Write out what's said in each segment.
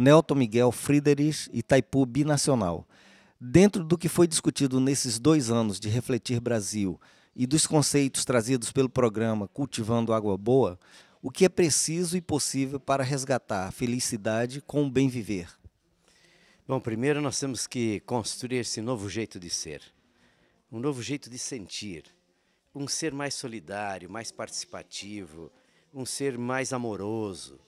Nelton Miguel Friedrich, Itaipu Binacional. Dentro do que foi discutido nesses dois anos de Refletir Brasil e dos conceitos trazidos pelo programa Cultivando Água Boa, o que é preciso e possível para resgatar a felicidade com o bem viver? Bom, primeiro nós temos que construir esse novo jeito de ser, um novo jeito de sentir, um ser mais solidário, mais participativo, um ser mais amoroso,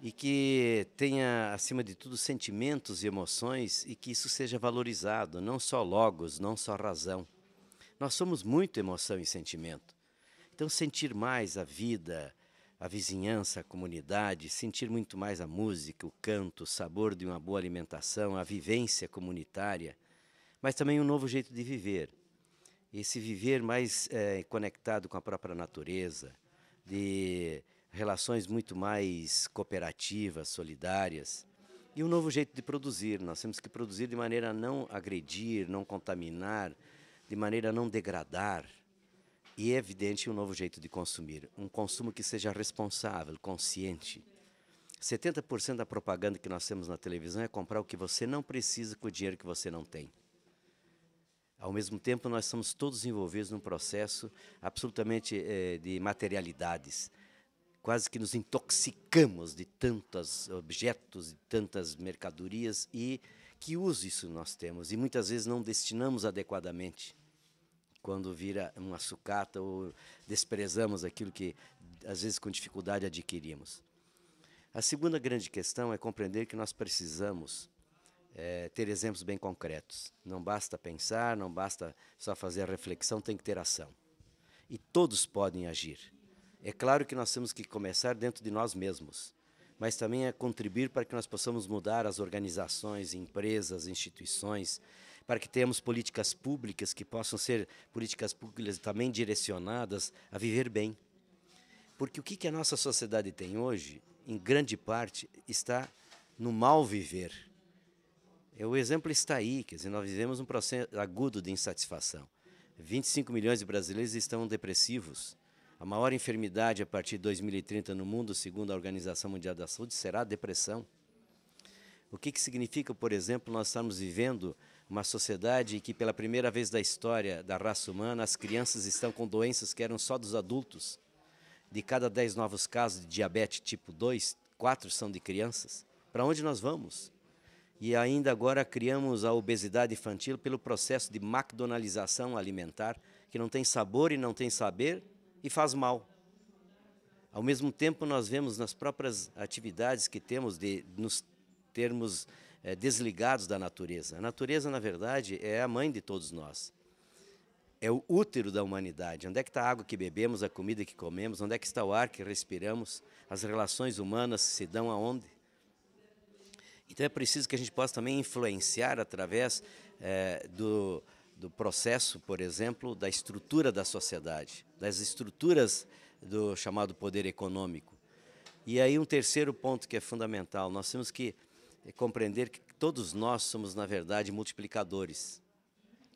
e que tenha, acima de tudo, sentimentos e emoções e que isso seja valorizado, não só logos, não só razão. Nós somos muito emoção e sentimento. Então, sentir mais a vida, a vizinhança, a comunidade, sentir muito mais a música, o canto, o sabor de uma boa alimentação, a vivência comunitária, mas também um novo jeito de viver. Esse viver mais é, conectado com a própria natureza, de relações muito mais cooperativas, solidárias e um novo jeito de produzir. Nós temos que produzir de maneira a não agredir, não contaminar, de maneira a não degradar. E é evidente um novo jeito de consumir, um consumo que seja responsável, consciente. 70% da propaganda que nós temos na televisão é comprar o que você não precisa com o dinheiro que você não tem. Ao mesmo tempo, nós somos todos envolvidos num processo absolutamente eh, de materialidades quase que nos intoxicamos de tantos objetos, de tantas mercadorias e que uso isso nós temos e muitas vezes não destinamos adequadamente quando vira uma sucata ou desprezamos aquilo que às vezes com dificuldade adquirimos. A segunda grande questão é compreender que nós precisamos é, ter exemplos bem concretos. Não basta pensar, não basta só fazer a reflexão, tem que ter ação. E todos podem agir. É claro que nós temos que começar dentro de nós mesmos, mas também é contribuir para que nós possamos mudar as organizações, empresas, instituições, para que tenhamos políticas públicas que possam ser políticas públicas também direcionadas a viver bem. Porque o que a nossa sociedade tem hoje, em grande parte, está no mal viver. É, o exemplo está aí, quer dizer, nós vivemos um processo agudo de insatisfação. 25 milhões de brasileiros estão depressivos. A maior enfermidade a partir de 2030 no mundo, segundo a Organização Mundial da Saúde, será a depressão. O que, que significa, por exemplo, nós estamos vivendo uma sociedade em que, pela primeira vez da história da raça humana, as crianças estão com doenças que eram só dos adultos. De cada 10 novos casos de diabetes tipo 2, 4 são de crianças. Para onde nós vamos? E ainda agora criamos a obesidade infantil pelo processo de macdonalização alimentar, que não tem sabor e não tem saber, e faz mal. Ao mesmo tempo, nós vemos nas próprias atividades que temos de nos termos é, desligados da natureza. A natureza, na verdade, é a mãe de todos nós. É o útero da humanidade. Onde é que está a água que bebemos, a comida que comemos? Onde é que está o ar que respiramos? As relações humanas se dão aonde? Então é preciso que a gente possa também influenciar através é, do, do processo, por exemplo, da estrutura da sociedade, das estruturas do chamado poder econômico. E aí um terceiro ponto que é fundamental, nós temos que compreender que todos nós somos, na verdade, multiplicadores.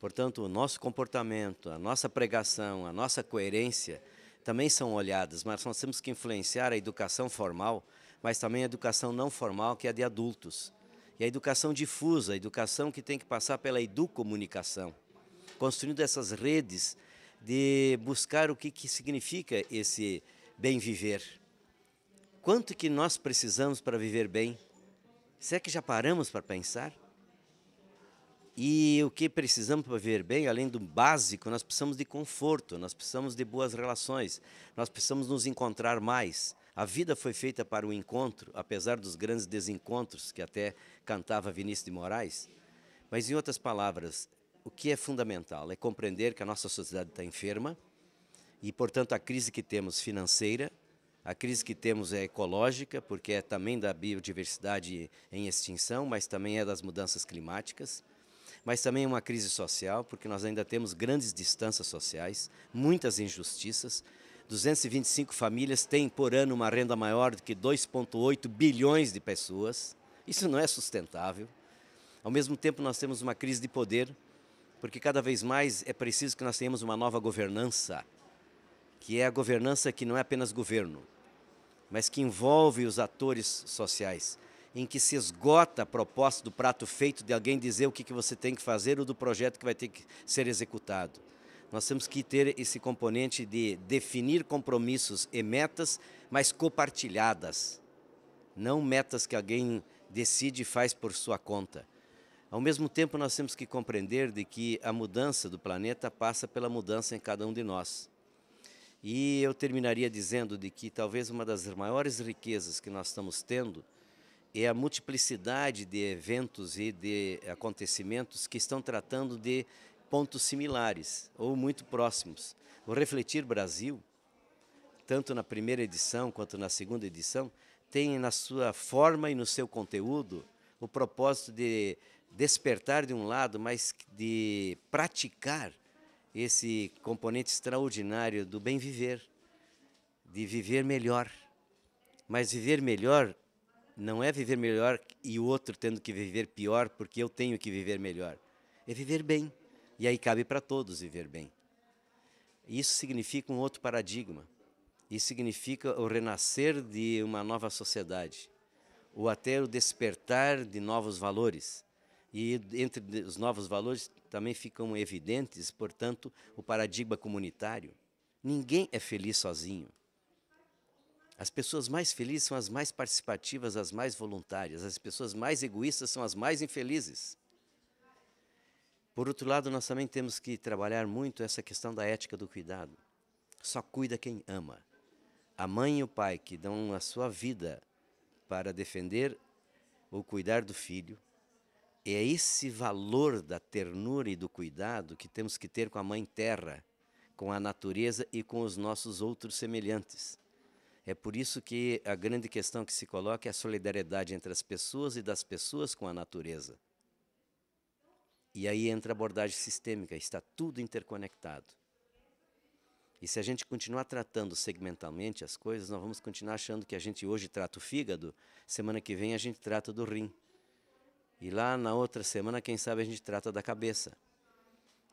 Portanto, o nosso comportamento, a nossa pregação, a nossa coerência também são olhadas, mas nós temos que influenciar a educação formal, mas também a educação não formal, que é a de adultos. E a educação difusa, a educação que tem que passar pela educomunicação construindo essas redes de buscar o que, que significa esse bem viver. Quanto que nós precisamos para viver bem? Será que já paramos para pensar? E o que precisamos para viver bem, além do básico, nós precisamos de conforto, nós precisamos de boas relações, nós precisamos nos encontrar mais. A vida foi feita para o encontro, apesar dos grandes desencontros que até cantava Vinícius de Moraes. Mas, em outras palavras, o que é fundamental é compreender que a nossa sociedade está enferma e, portanto, a crise que temos financeira, a crise que temos é ecológica, porque é também da biodiversidade em extinção, mas também é das mudanças climáticas, mas também é uma crise social, porque nós ainda temos grandes distâncias sociais, muitas injustiças. 225 famílias têm por ano uma renda maior do que 2,8 bilhões de pessoas. Isso não é sustentável. Ao mesmo tempo, nós temos uma crise de poder porque cada vez mais é preciso que nós tenhamos uma nova governança, que é a governança que não é apenas governo, mas que envolve os atores sociais, em que se esgota a proposta do prato feito de alguém dizer o que, que você tem que fazer ou do projeto que vai ter que ser executado. Nós temos que ter esse componente de definir compromissos e metas, mas compartilhadas, não metas que alguém decide e faz por sua conta. Ao mesmo tempo, nós temos que compreender de que a mudança do planeta passa pela mudança em cada um de nós. E eu terminaria dizendo de que talvez uma das maiores riquezas que nós estamos tendo é a multiplicidade de eventos e de acontecimentos que estão tratando de pontos similares ou muito próximos. O Refletir Brasil, tanto na primeira edição quanto na segunda edição, tem na sua forma e no seu conteúdo o propósito de despertar de um lado, mas de praticar esse componente extraordinário do bem viver, de viver melhor. Mas viver melhor não é viver melhor e o outro tendo que viver pior porque eu tenho que viver melhor. É viver bem. E aí cabe para todos viver bem. Isso significa um outro paradigma. Isso significa o renascer de uma nova sociedade, ou até o despertar de novos valores e entre os novos valores também ficam evidentes, portanto, o paradigma comunitário. Ninguém é feliz sozinho. As pessoas mais felizes são as mais participativas, as mais voluntárias. As pessoas mais egoístas são as mais infelizes. Por outro lado, nós também temos que trabalhar muito essa questão da ética do cuidado. Só cuida quem ama. A mãe e o pai que dão a sua vida para defender ou cuidar do filho é esse valor da ternura e do cuidado que temos que ter com a Mãe Terra, com a natureza e com os nossos outros semelhantes. É por isso que a grande questão que se coloca é a solidariedade entre as pessoas e das pessoas com a natureza. E aí entra a abordagem sistêmica, está tudo interconectado. E se a gente continuar tratando segmentalmente as coisas, nós vamos continuar achando que a gente hoje trata o fígado, semana que vem a gente trata do rim. E lá na outra semana, quem sabe a gente trata da cabeça.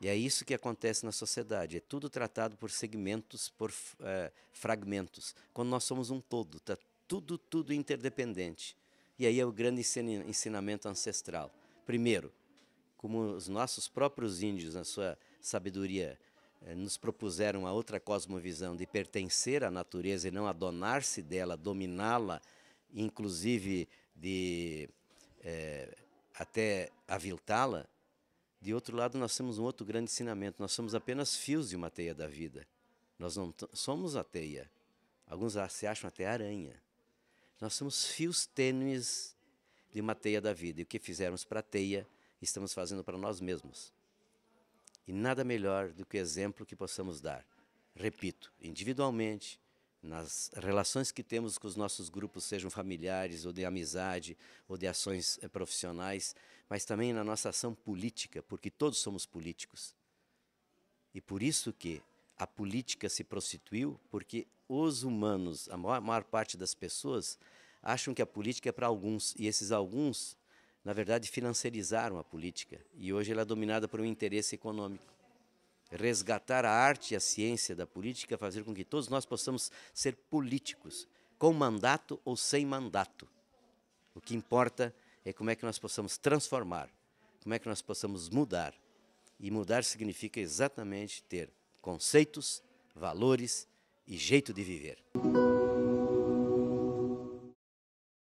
E é isso que acontece na sociedade. É tudo tratado por segmentos, por é, fragmentos. Quando nós somos um todo, está tudo, tudo interdependente. E aí é o grande ensinamento ancestral. Primeiro, como os nossos próprios índios, na sua sabedoria, é, nos propuseram a outra cosmovisão de pertencer à natureza e não adonar-se dela, dominá-la, inclusive de é, até aviltá-la, de outro lado, nós temos um outro grande ensinamento. Nós somos apenas fios de uma teia da vida. Nós não somos a teia. Alguns se acham até aranha. Nós somos fios tênues de uma teia da vida. E o que fizermos para a teia, estamos fazendo para nós mesmos. E nada melhor do que o exemplo que possamos dar. Repito, individualmente, nas relações que temos com os nossos grupos, sejam familiares ou de amizade ou de ações eh, profissionais, mas também na nossa ação política, porque todos somos políticos. E por isso que a política se prostituiu, porque os humanos, a maior, maior parte das pessoas, acham que a política é para alguns, e esses alguns, na verdade, financiarizaram a política, e hoje ela é dominada por um interesse econômico resgatar a arte e a ciência da política, fazer com que todos nós possamos ser políticos, com mandato ou sem mandato. O que importa é como é que nós possamos transformar, como é que nós possamos mudar. E mudar significa exatamente ter conceitos, valores e jeito de viver.